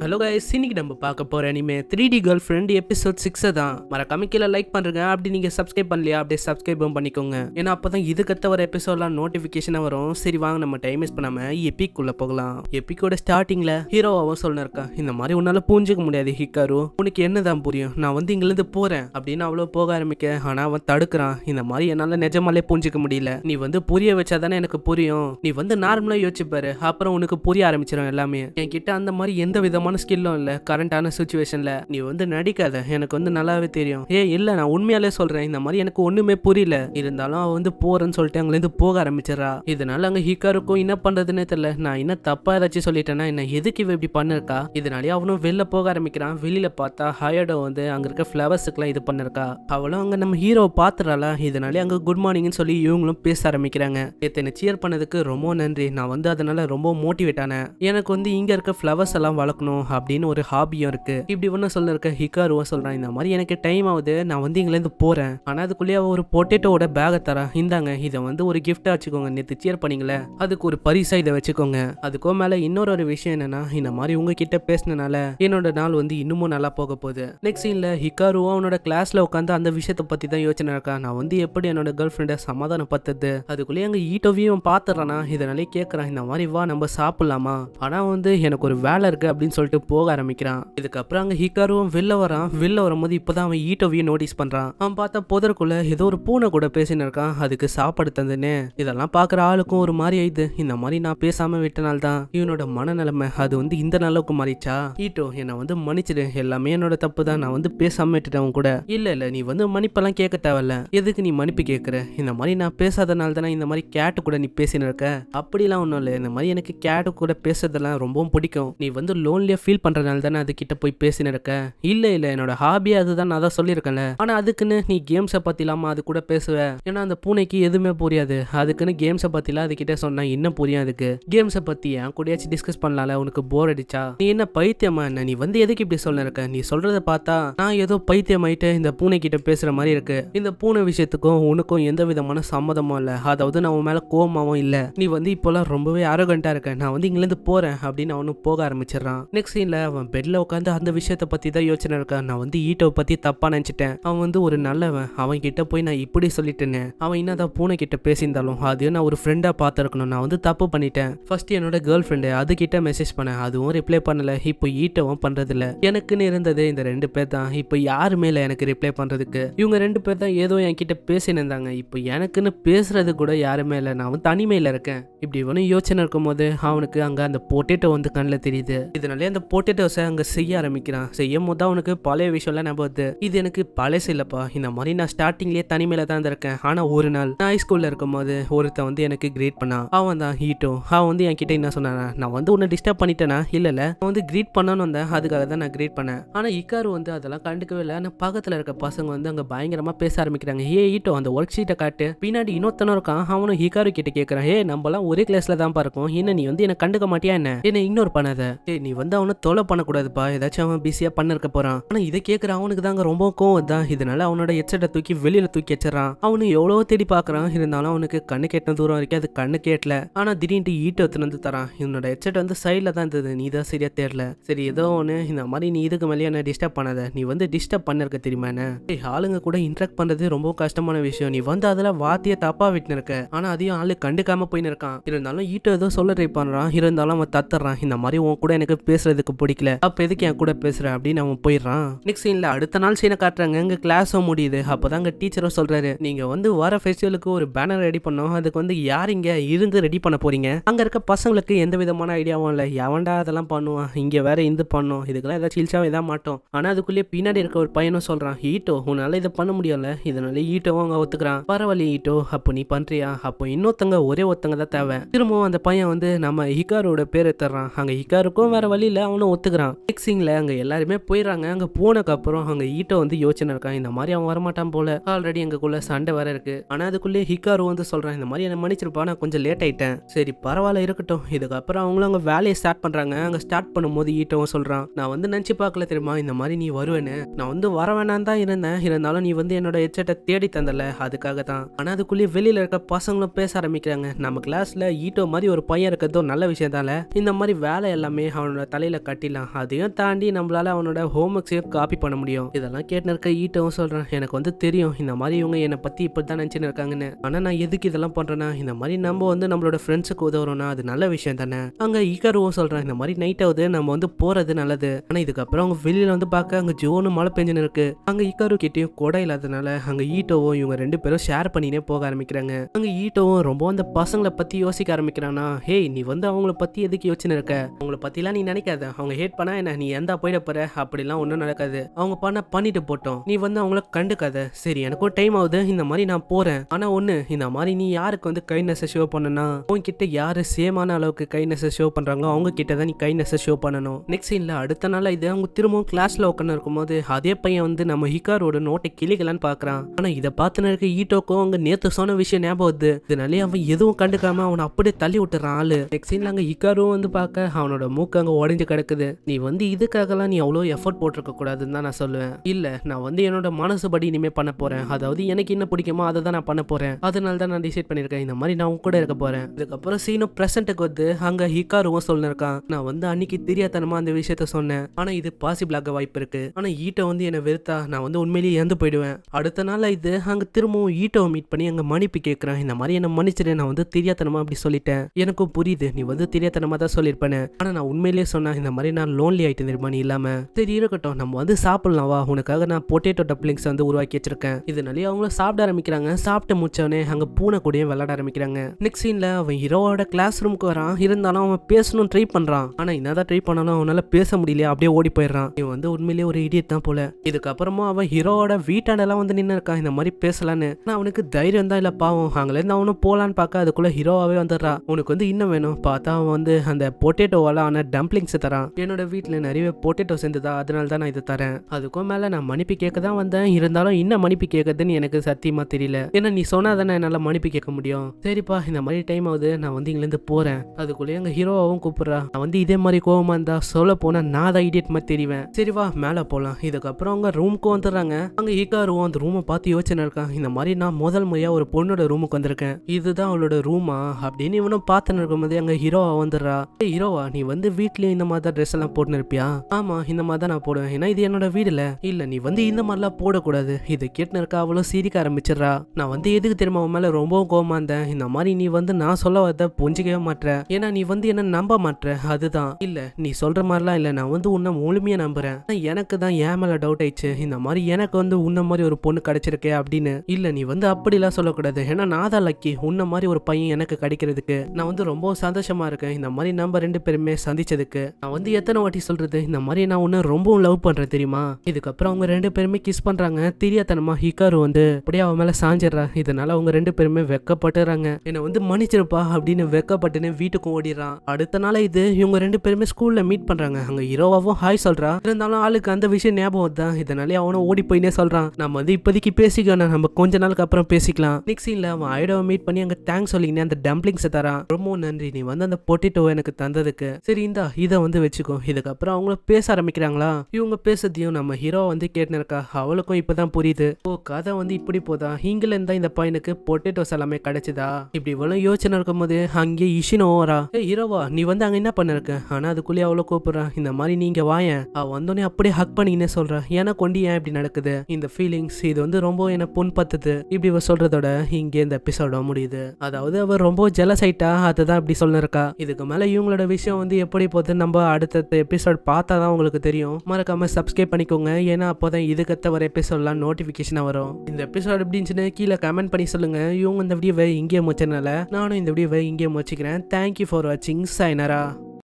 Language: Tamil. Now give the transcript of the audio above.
ஹலோ கைஸ் இன்னைக்கு நம்ம பார்க்க போகிற இனிமே three D girlfriend episode சிக்ஸை தான் மறக்காம கீழே லைக் பண்ணுறங்க அப்படி நீங்கள் சப்ஸ்கிரைப் பண்ணலையா அப்படியே சப்ஸ்கிரைபும் பண்ணிக்கோங்க ஏன்னா அப்போ தான் இதுக்கத்த ஒரு எபிசோட்லாம் நோட்டிஃபிகேஷனாக வரும் சரி வாங்க நம்ம டைம் வேஸ்ட் பண்ணாமல் உள்ள போகலாம் எப்பிக்கோட ஸ்டார்டிங்கில் ஹீரோவாகவும் சொல்லிருக்கா இந்த மாதிரி உன்னால் பூஞ்சிக்க முடியாது ஹிக்காரு உனக்கு என்ன தான் புரியும் நான் வந்து இங்கேருந்து போகிறேன் அப்படின்னு அவ்வளோ போக ஆரம்பிக்க ஆனால் அவன் தடுக்கிறான் இந்த மாதிரி என்னால் நிஜமாலே பூஞ்சிக்க முடியல நீ வந்து புரிய வச்சாதானே எனக்கு புரியும் நீ வந்து நார்மலாக யோசிச்சுப்பாரு அப்புறம் உனக்கு புரிய ஆரம்பிச்சிடும் எல்லாமே என்கிட்ட அந்த மாதிரி எந்த விதம் விதமான ஸ்கில்லும் இல்லை கரண்டான சுச்சுவேஷனில் நீ வந்து நடிக்காத எனக்கு வந்து நல்லாவே தெரியும் ஏ இல்லை நான் உண்மையாலே சொல்கிறேன் இந்த மாதிரி எனக்கு ஒன்றுமே புரியல இருந்தாலும் அவள் வந்து போகிறேன்னு சொல்லிட்டு அங்கேருந்து போக ஆரம்பிச்சிடறா இதனால அங்கே ஹிக்காருக்கும் என்ன பண்ணுறதுன்னே தெரியல நான் என்ன தப்பாக ஏதாச்சும் சொல்லிட்டேன்னா என்ன எதுக்கு இவ இப்படி பண்ணிருக்கா இதனாலே அவனும் வெளில போக ஆரம்பிக்கிறான் வெளியில் பார்த்தா ஹயர்டோ வந்து அங்கே இருக்க ஃப்ளவர்ஸுக்குலாம் இது பண்ணிருக்கா அவளும் அங்கே நம்ம ஹீரோவை பார்த்துறாளா இதனாலே அங்கே குட் மார்னிங்னு சொல்லி இவங்களும் பேச ஆரம்பிக்கிறாங்க எத்தனை சியர் பண்ணதுக்கு ரொம்ப நன்றி நான் வந்து அதனால ரொம்ப மோட்டிவேட் ஆனேன் எனக்கு வந்து இங்கே இருக்க ஃப்ளவர்ஸ் எல்லாம் வளர்க்கணும் பண்ணணும் அப்படின்னு ஒரு ஹாபியும் இருக்கு இப்படி ஒன்று இருக்க ஹிகாருவா சொல்றான் இந்த மாதிரி எனக்கு டைம் ஆகுது நான் வந்து இங்கேருந்து போறேன் ஆனா அதுக்குள்ளேயே ஒரு பொட்டேட்டோட பேகை தரேன் இந்தாங்க இதை வந்து ஒரு கிஃப்டாக வச்சுக்கோங்க நேற்று சேர் பண்ணீங்களே அதுக்கு ஒரு பரிசா இதை வச்சுக்கோங்க அதுக்கோ மேல இன்னொரு ஒரு விஷயம் என்னன்னா இந்த மாதிரி உங்ககிட்ட பேசினால என்னோட நாள் வந்து இன்னமும் நல்லா போக போகுது நெக்ஸ்ட் சீனில் ஹிகாருவா அவனோட கிளாஸ்ல உட்காந்து அந்த விஷயத்தை பத்தி தான் யோசனை இருக்கா நான் வந்து எப்படி என்னோட கேர்ள் ஃப்ரெண்டை சமாதானப்படுத்துறது அதுக்குள்ளேயே அங்க ஈட்டோவையும் பாத்துறானா இதனாலே கேட்கறான் இந்த மாதிரி வா நம்ம சாப்பிடலாமா ஆனா வந்து எனக்கு ஒரு வேலை இருக்கு அப்படின்னு சொல்லிட்டு போக ஆரம்பிக்கிறான் இதுக்கப்புறம் அங்கே ஹிகாருவும் வெளில வரான் வெளில வரும்போது இப்போதான் அவன் ஈட்டோவையும் நோட்டீஸ் பண்ணுறான் அவன் பார்த்தா போதற்குள்ள ஏதோ ஒரு பூனை கூட பேசினு இருக்கான் அதுக்கு சாப்பாடு தந்துன்னு இதெல்லாம் பார்க்குற ஆளுக்கும் ஒரு மாதிரி ஆயிடுது இந்த மாதிரி நான் பேசாமல் விட்டனால்தான் இவனோட மனநிலைமை அது வந்து இந்த நிலவுக்கு மாறிச்சா ஈட்டோ என்னை வந்து மன்னிச்சிடு எல்லாமே என்னோட தப்பு தான் நான் வந்து பேசாமல் விட்டுட்டேன் கூட இல்லை இல்லை நீ வந்து மன்னிப்பெல்லாம் கேட்க தேவையில்ல எதுக்கு நீ மன்னிப்பு கேட்குற இந்த மாதிரி நான் பேசாதனால தானே இந்த மாதிரி கேட்டு கூட நீ பேசினு இருக்க அப்படிலாம் ஒன்றும் இல்லை இந்த மாதிரி எனக்கு கேட்டு கூட பேசுறதெல்லாம் ரொம்பவும் பிடிக்கும் நீ வந்து லோன்லி ஃபெமிலியாக ஃபீல் பண்ணுறதுனால தானே அதுக்கிட்ட போய் பேசினு இருக்க இல்லை இல்லை என்னோட ஹாபி அதுதான் நான் தான் சொல்லியிருக்கேன்ல ஆனால் அதுக்குன்னு நீ கேம்ஸை பற்றிலாமா அது கூட பேசுவ ஏன்னா அந்த பூனைக்கு எதுவுமே புரியாது அதுக்குன்னு கேம்ஸை பற்றிலாம் அதுக்கிட்ட சொன்னால் என்ன புரியும் அதுக்கு கேம்ஸை பற்றி என் கூடயாச்சும் டிஸ்கஸ் பண்ணலாம்ல உனக்கு போர் அடிச்சா நீ என்ன பைத்தியமா என்ன நீ வந்து எதுக்கு இப்படி சொல்ல இருக்க நீ சொல்கிறத பார்த்தா நான் ஏதோ பைத்தியமாயிட்டு இந்த பூனை கிட்ட பேசுகிற மாதிரி இருக்கு இந்த பூனை விஷயத்துக்கும் உனக்கும் எந்த விதமான சம்மதமும் இல்லை அதாவது நான் உன் மேலே கோமாவும் இல்லை நீ வந்து இப்போல்லாம் ரொம்பவே ஆரோகண்டாக இருக்க நான் வந்து இங்கிலேருந்து போகிறேன் அப்படின்னு அவனும் போக ஆரம்பிச்சிடறான் நெக்ஸ்ட் சீன்ல அவன் பெட்டில் உட்காந்து அந்த விஷயத்தை பற்றி தான் யோசனை இருக்கான் நான் வந்து ஈட்டோ பற்றி தப்பாக நினச்சிட்டேன் அவன் வந்து ஒரு நல்லவன் அவன் கிட்ட போய் நான் இப்படி சொல்லிட்டேன் அவன் என்னதான் பூனை கிட்ட பேசியிருந்தாலும் அது நான் ஒரு ஃப்ரெண்டாக பார்த்துருக்கணும் நான் வந்து தப்பு பண்ணிட்டேன் ஃபர்ஸ்ட் என்னோட கேர்ள் ஃப்ரெண்டு அதுக்கிட்ட மெசேஜ் பண்ணேன் அதுவும் ரிப்ளை பண்ணல இப்போ ஈட்டவும் பண்ணுறதில்ல எனக்குன்னு இருந்தது இந்த ரெண்டு பேர் தான் இப்போ யாருமே இல்லை எனக்கு ரிப்ளை பண்ணுறதுக்கு இவங்க ரெண்டு பேர் தான் ஏதோ என்கிட்ட பேசினிருந்தாங்க இப்போ எனக்குன்னு பேசுறது கூட யாருமே இல்லை நான் வந்து தனிமையில் இருக்கேன் இப்படி இவனும் யோசனை இருக்கும்போது அவனுக்கு அங்கே அந்த பொட்டேட்டோ வந்து கண்ணில் தெரியுது இதனாலே இந்த போட்டேட்டோஸை அங்கே செய்ய ஆரம்பிக்கிறான் செய்யும் போது தான் அவனுக்கு பழைய விஷயம்லாம் ஞாபகம் வருது இது எனக்கு பழசு இல்லைப்பா இந்த மாதிரி நான் ஸ்டார்டிங்லேயே தனிமையில தான் இருந்திருக்கேன் ஆனால் ஒரு நாள் நான் ஹைஸ்கூலில் இருக்கும் போது ஒருத்தன் வந்து எனக்கு கிரீட் பண்ணான் அவன் தான் ஹீட்டோ அவன் வந்து என்கிட்ட என்ன சொன்னானா நான் வந்து உன்னை டிஸ்டர்ப் பண்ணிட்டேனா இல்ல நான் வந்து கிரீட் பண்ணணும்னு வந்தேன் அதுக்காக தான் நான் கிரீட் பண்ணேன் ஆனா இக்காரு வந்து அதெல்லாம் கண்டுக்கவே இல்லை ஆனா பக்கத்தில் இருக்க பசங்க வந்து அங்கே பயங்கரமாக பேச ஆரம்பிக்கிறாங்க ஏ ஹீட்டோ அந்த ஒர்க் ஷீட்டை காட்டு பின்னாடி இன்னொருத்தனும் இருக்கான் அவனும் ஹிகாரு கிட்ட கேட்குறான் ஏ எல்லாம் ஒரே கிளாஸில் தான் பார்க்கும் என்ன நீ வந்து என்னை கண்டுக்க மாட்டியா என்ன என்ன இக்னோர் பண்ணாத ஏ நீ வந்து அவனை தொலை பண்ணக்கூடாதுப்பா ஏதாச்சும் அவன் பிஸியாக பண்ண இருக்க போகிறான் ஆனால் இதை கேட்குற அவனுக்கு தாங்க ரொம்ப கோவம் தான் இதனால அவனோட எச்சட்டை தூக்கி வெளியில தூக்கி வச்சிடறான் அவனு எவ்வளோ தேடி பாக்குறான் இருந்தாலும் அவனுக்கு கண்ணு கேட்ட தூரம் வரைக்கும் அது கண்ணு கேட்டல ஆனால் திடீர்னு ஈட்டு எடுத்துன்னு வந்து தரான் இவனோட எச்சட்டை வந்து சைடில் தான் இருந்தது நீ தான் சரியா தேடல சரி ஏதோ ஒன்று இந்த மாதிரி நீ இதுக்கு மேலே என்ன டிஸ்டர்ப் பண்ணாத நீ வந்து டிஸ்டர்ப் பண்ணிருக்க தெரியுமா என்ன ஆளுங்க கூட இன்ட்ராக்ட் பண்ணுறது ரொம்ப கஷ்டமான விஷயம் நீ வந்து அதில் வாத்தியை தப்பா விட்டுன்னு இருக்க ஆனால் அதையும் ஆளு கண்டுக்காம போயின்னு இருக்கான் இருந்தாலும் ஈட்டு ஏதோ சொல்ல ட்ரை பண்ணுறான் இருந்தாலும் அவன் தத்துறான் இந்த மாதிரி உன் கூட எனக்கு பேசுறது பேசுறதுக்கு பிடிக்கல அப்ப எதுக்கு என் கூட பேசுற அப்படின்னு அவன் போயிடுறான் நெக்ஸ்ட் சீன்ல அடுத்த நாள் சீனை காட்டுறாங்க எங்க கிளாஸும் முடியுது அப்பதான் அங்க டீச்சரும் சொல்றாரு நீங்க வந்து வர ஃபெஸ்டிவலுக்கு ஒரு பேனர் ரெடி பண்ணோம் அதுக்கு வந்து யார் இங்க இருந்து ரெடி பண்ண போறீங்க அங்க இருக்க பசங்களுக்கு எந்த விதமான ஐடியாவும் இல்ல எவன்டா அதெல்லாம் பண்ணுவான் இங்க வேற இந்து பண்ணும் இதுக்கெல்லாம் ஏதாவது சில்சாவே தான் மாட்டோம் ஆனா அதுக்குள்ளேயே பின்னாடி இருக்க ஒரு பையனும் சொல்றான் ஈட்டோ உன்னால இதை பண்ண முடியல இதனால ஈட்டோவும் அவங்க ஒத்துக்கிறான் பரவாயில்ல ஈட்டோ அப்போ நீ பண்றியா அப்போ இன்னொருத்தங்க ஒரே ஒருத்தங்க தான் தேவை திரும்பவும் அந்த பையன் வந்து நம்ம ஹிகாரோட பேரை தர்றான் அங்க ஹிகாருக்கும் வேற வழி வழியில் அவனும் ஒத்துக்கிறான் டெக்ஸிங்கில் அங்கே எல்லாருமே போயிடுறாங்க அங்கே போனதுக்கப்புறம் அங்கே ஈட்டோ வந்து யோசனை இருக்கான் இந்த மாதிரி அவன் வரமாட்டான் போல ஆல்ரெடி எங்களுக்குள்ள சண்டை வேற இருக்கு ஆனால் அதுக்குள்ளேயே ஹிக்காரு வந்து சொல்கிறான் இந்த மாதிரி என்னை மன்னிச்சிருப்பா நான் கொஞ்சம் லேட் ஆயிட்டேன் சரி பரவாயில்ல இருக்கட்டும் இதுக்கப்புறம் அவங்களும் அங்கே வேலையை ஸ்டார்ட் பண்ணுறாங்க அங்கே ஸ்டார்ட் பண்ணும்போது ஈட்டவும் சொல்கிறான் நான் வந்து நினச்சி பார்க்கல தெரியுமா இந்த மாதிரி நீ வருவேன்னு நான் வந்து வர வேணாம் தான் இருந்தேன் இருந்தாலும் நீ வந்து என்னோட ஹெட்செட்டை தேடி தந்தல அதுக்காக தான் ஆனால் அதுக்குள்ளேயே வெளியில் இருக்க பசங்களும் பேச ஆரம்பிக்கிறாங்க நம்ம கிளாஸில் ஈட்டோ மாதிரி ஒரு பையன் இருக்கிறதும் நல்ல விஷயம் தான் இந்த மாதிரி வேலை எல்லாமே அவனோட தலையில கட்டிடலாம் அதையும் தாண்டி நம்மளால அவனோட ஹோம் ஒர்க்ஸையும் காப்பி பண்ண முடியும் இதெல்லாம் கேட்டு இருக்க ஈட்டவும் சொல்றேன் எனக்கு வந்து தெரியும் இந்த மாதிரி இவங்க என்னை பத்தி இப்படிதான் தான் இருக்காங்கன்னு ஆனா நான் எதுக்கு இதெல்லாம் பண்றேன்னா இந்த மாதிரி நம்ம வந்து நம்மளோட ஃப்ரெண்ட்ஸுக்கு உதவுறோம்னா அது நல்ல விஷயம் தானே அங்க ஈகருவும் சொல்றேன் இந்த மாதிரி நைட் ஆகுது நம்ம வந்து போறது நல்லது ஆனா இதுக்கப்புறம் அவங்க வெளியில வந்து பார்க்க அங்க ஜோனு மழை பெஞ்சுன்னு இருக்கு அங்க ஈகரு கிட்டேயும் கொடை இல்லாதனால அங்க ஈட்டோவும் இவங்க ரெண்டு பேரும் ஷேர் பண்ணினே போக ஆரம்பிக்கிறாங்க அங்க ஈட்டோவும் ரொம்ப அந்த பசங்களை பத்தி யோசிக்க ஆரம்பிக்கிறானா ஹே நீ வந்து அவங்கள பத்தி எதுக்கு யோசிச்சுன்னு இருக்க அவங்கள பற்றிலாம் நீ நினைக்க நினைக்காத அவங்க ஹேட் பண்ணா என்ன நீ எந்த போயிட போற அப்படிலாம் ஒன்றும் நடக்காது அவங்க பண்ண பண்ணிட்டு போட்டோம் நீ வந்து அவங்கள கண்டுக்காத சரி எனக்கும் டைம் ஆகுது இந்த மாதிரி நான் போறேன் ஆனா ஒண்ணு இந்த மாதிரி நீ யாருக்கு வந்து கைண்ட்னஸ் ஷோ பண்ணனா உன்கிட்ட யாரு சேமான அளவுக்கு கைண்ட்னஸ் ஷோ பண்றாங்களோ அவங்க கிட்ட தான் நீ கைண்ட்னஸ் ஷோ பண்ணணும் நெக்ஸ்ட் சீன்ல அடுத்த நாள் இது அவங்க திரும்பவும் கிளாஸ்ல உட்காந்து இருக்கும்போது அதே பையன் வந்து நம்ம ஹிகாரோட நோட்டை கிளிக்கலான்னு பாக்குறான் ஆனா இதை பார்த்து இருக்க ஈட்டோக்கோ அவங்க நேத்து சொன்ன விஷயம் ஞாபகம் வருது இதனாலே அவன் எதுவும் கண்டுக்காம அவனை அப்படியே தள்ளி விட்டுறான் ஆளு நெக்ஸ்ட் சீன்ல அங்க ஹிகாரும் வந்து பார்க்க அவனோட மூக்கு அங்க உடஞ்சி ஓய்ந்து கிடக்குது நீ வந்து இதுக்காகலாம் நீ அவ்வளோ எஃபர்ட் போட்டிருக்க கூடாதுன்னு தான் நான் சொல்லுவேன் இல்லை நான் வந்து என்னோட மனசுபடி இனிமேல் பண்ண போகிறேன் அதாவது எனக்கு என்ன பிடிக்குமோ அதை தான் நான் பண்ண போகிறேன் அதனால தான் நான் டிசைட் பண்ணியிருக்கேன் இந்த மாதிரி நான் உங்க கூட இருக்க போகிறேன் இதுக்கப்புறம் சீனும் ப்ரெசென்ட்டுக்கு வந்து அங்கே ஹிக்காருவும் சொல்லிருக்கான் நான் வந்து அன்னைக்கு தெரியாதனமா அந்த விஷயத்த சொன்னேன் ஆனால் இது பாசிபிள் ஆக வாய்ப்பு இருக்கு ஆனால் ஈட்டை வந்து என்னை வெறுத்தா நான் வந்து உண்மையிலேயே இறந்து போயிடுவேன் அடுத்த நாள் இது அங்கே திரும்பவும் ஈட்டவும் மீட் பண்ணி அங்கே மன்னிப்பு கேட்குறேன் இந்த மாதிரி என்னை மன்னிச்சிடு நான் வந்து தெரியாதனமா அப்படி சொல்லிட்டேன் எனக்கும் புரியுது நீ வந்து தெரியாதனமா தான் சொல்லியிருப்பேன் ஆனால் நான் உண்மையிலேயே சொன்னேன் இந்த மாதிரி நான் லோன்லி ஆகிட்டு தெரியுமா நீ இல்லாமல் சரி இருக்கட்டும் நம்ம வந்து சாப்பிட்லாம் வா உனக்காக நான் பொட்டேட்டோ டப்ளிங்ஸ் வந்து உருவாக்கி வச்சிருக்கேன் இதனாலே அவங்க சாப்பிட ஆரம்பிக்கிறாங்க சாப்பிட்டு முடிச்சவனே அங்கே பூனை கூடயும் விளாட ஆரம்பிக்கிறாங்க நெக்ஸ்ட் சீன்ல அவன் ஹீரோவோட கிளாஸ் ரூமுக்கு வரான் இருந்தாலும் அவன் பேசணும் ட்ரை பண்ணுறான் ஆனால் என்னதான் ட்ரை பண்ணாலும் அவனால் பேச முடியல அப்படியே ஓடி போயிடுறான் இவன் வந்து உண்மையிலேயே ஒரு இடியட் தான் போல இதுக்கப்புறமா அவன் ஹீரோவோட வீட்டாண்டெல்லாம் வந்து நின்று இருக்கான் இந்த மாதிரி பேசலான்னு ஆனா அவனுக்கு தைரியம் தான் இல்லை பாவம் இருந்து அவனும் போகலான்னு பார்க்க அதுக்குள்ளே ஹீரோவாகவே வந்துடுறான் உனக்கு வந்து இன்னும் வேணும் பார்த்தா அவன் வந்து அந்த பொட்டேட்டோவால் ஆன டம்ப்ளிங்ஸ் தரான் என்னோட வீட்டுல நிறைய பொட்டேட்டோ இருந்ததா அதனால தான் நான் இதை தரேன் அதுக்கும் மேல நான் மன்னிப்பு கேட்க தான் வந்தேன் இருந்தாலும் என்ன மன்னிப்பு கேட்கறதுன்னு எனக்கு சத்தியமா தெரியல ஏன்னா நீ சொன்னா தானே என்னால் மன்னிப்பு கேட்க முடியும் சரிப்பா இந்த மாதிரி டைம் ஆகுது நான் வந்து இங்கேருந்து போறேன் அதுக்குள்ளேயே எங்க ஹீரோவாவும் கூப்பிடுறா நான் வந்து இதே மாதிரி கோவமாக இருந்தா சொல்ல போனா நான் தான் இடியட் மாதிரி தெரிவேன் சரி வா மேலே போகலாம் இதுக்கப்புறம் அவங்க ரூமுக்கு வந்துடுறாங்க அங்கே ஈக்காருவோம் அந்த ரூமை பார்த்து யோசனை இருக்கான் இந்த மாதிரி நான் முதல் முறையாக ஒரு பொண்ணோட ரூமுக்கு வந்திருக்கேன் இதுதான் அவளோட ரூமா அப்படின்னு இவனும் பார்த்துன்னு இருக்கும்போது அங்கே ஹீரோவா வந்துடுறா ஹீரோவா நீ வந்து வீட்லயும் இந்த மாதிரி தான் ட்ரெஸ் எல்லாம் போட்டுன்னு இருப்பியா ஆமா இந்த மாதிரி தான் நான் போடுவேன் ஏன்னா இது என்னோட இல்ல இல்லை நீ வந்து இந்த மாதிரிலாம் போடக்கூடாது இதை கேட்டு இருக்கா அவ்வளவு சீரிக்க ஆரம்பிச்சிடுறா நான் வந்து எதுக்கு திரும்ப அவன் மேலே ரொம்பவும் கோமா இருந்தேன் இந்த மாதிரி நீ வந்து நான் சொல்ல வரத புரிஞ்சுக்கவே மாட்டேற ஏன்னா நீ வந்து என்ன நம்ப மாட்டேற அதுதான் இல்லை நீ சொல்கிற மாதிரிலாம் இல்லை நான் வந்து உன்னை முழுமையாக நம்புகிறேன் எனக்கு தான் ஏன் மேலே டவுட் ஆயிடுச்சு இந்த மாதிரி எனக்கு வந்து உன்ன மாதிரி ஒரு பொண்ணு கிடைச்சிருக்கே அப்படின்னு இல்லை நீ வந்து அப்படிலாம் சொல்லக்கூடாது ஏன்னா நான் தான் லக்கி உன்ன மாதிரி ஒரு பையன் எனக்கு கிடைக்கிறதுக்கு நான் வந்து ரொம்ப சந்தோஷமா இருக்கேன் இந்த மாதிரி நம்ம ரெண்டு பேருமே சந்திச்சதுக்கு நான் வந்து எத்தனை வாட்டி சொல்றது இந்த மாதிரி நான் ஒன்று ரொம்பவும் லவ் பண்றேன் தெரியுமா இதுக்கப்புறம் அவங்க ரெண்டு பேருமே கிஸ் பண்றாங்க தெரியாதனமா ஹிகாரு வந்து அப்படியே அவன் மேல சாஞ்சிடுறா இதனால அவங்க ரெண்டு பேருமே வெக்கப்பட்டுறாங்க என்னை வந்து மன்னிச்சிருப்பா அப்படின்னு வெக்கப்பட்டுன்னு வீட்டுக்கு ஓடிடுறான் அடுத்த நாள் இது இவங்க ரெண்டு பேருமே ஸ்கூல்ல மீட் பண்றாங்க அங்க ஹீரோவாவும் ஹாய் சொல்றா இருந்தாலும் ஆளுக்கு அந்த விஷயம் ஞாபகம் தான் இதனாலே அவனும் ஓடி போயினே சொல்றான் நம்ம வந்து இப்போதைக்கு பேசிக்கணும் நம்ம கொஞ்ச நாளுக்கு அப்புறம் பேசிக்கலாம் நெக்ஸ்ட் அவன் ஐடோவை மீட் பண்ணி அங்க தேங்க்ஸ் சொல்லிங்கன்னு அந்த டம்ப்ளிங்ஸ் தரான் ரொம்ப நன்றி நீ வந்து அந்த பொட்டேட்டோ எனக்கு தந்ததுக்கு சரி இந்தா இதை வந்து வந்து வச்சுக்கோ இதுக்கப்புறம் அவங்கள பேச ஆரம்பிக்கிறாங்களா இவங்க பேசுறதையும் நம்ம ஹீரோ வந்து கேட்டுருக்கா அவளுக்கும் இப்பதான் புரியுது ஓ கதை வந்து இப்படி போதா இங்கில இருந்தா இந்த பையனுக்கு பொட்டேட்டோஸ் எல்லாமே கிடைச்சதா இப்படி இவ்வளவு யோசனை போது அங்கேயே இஷின் ஓவரா ஹீரோவா நீ வந்து அங்க என்ன பண்ணிருக்க ஆனா அதுக்குள்ளே அவ்வளவு கூப்பிடுறா இந்த மாதிரி நீங்க வாயன் அவ வந்தோடனே அப்படியே ஹக் பண்ணிக்கினே சொல்றேன் ஏன்னா கொண்டு ஏன் இப்படி நடக்குது இந்த ஃபீலிங்ஸ் இது வந்து ரொம்ப என்ன புண்பத்துது இப்படி சொல்றதோட இங்கே இந்த எபிசோட முடியுது அதாவது அவர் ரொம்ப ஜெலசைட்டா அதுதான் இப்படி சொல்லிருக்கா இதுக்கு மேல இவங்களோட விஷயம் வந்து எப்படி போகுது நம்ம அடுத்த எபிசோட் பார்த்தா தான் உங்களுக்கு தெரியும் மறக்காமல் சப்ஸ்கிரைப் பண்ணிக்கோங்க ஏன்னா அப்போ தான் இதுக்கத்த வர எபிசோட்லாம் நோட்டிஃபிகேஷனாக வரும் இந்த எபிசோட் இருந்துச்சுன்னு கீழே கமெண்ட் பண்ணி சொல்லுங்கள் இவங்க இந்த வீடியோவை இங்கேயே முடிச்சதுனால நானும் இந்த வீடியோவை இங்கேயே முடிச்சுக்கிறேன் தேங்க்யூ ஃபார் வாட்சிங் சைனரா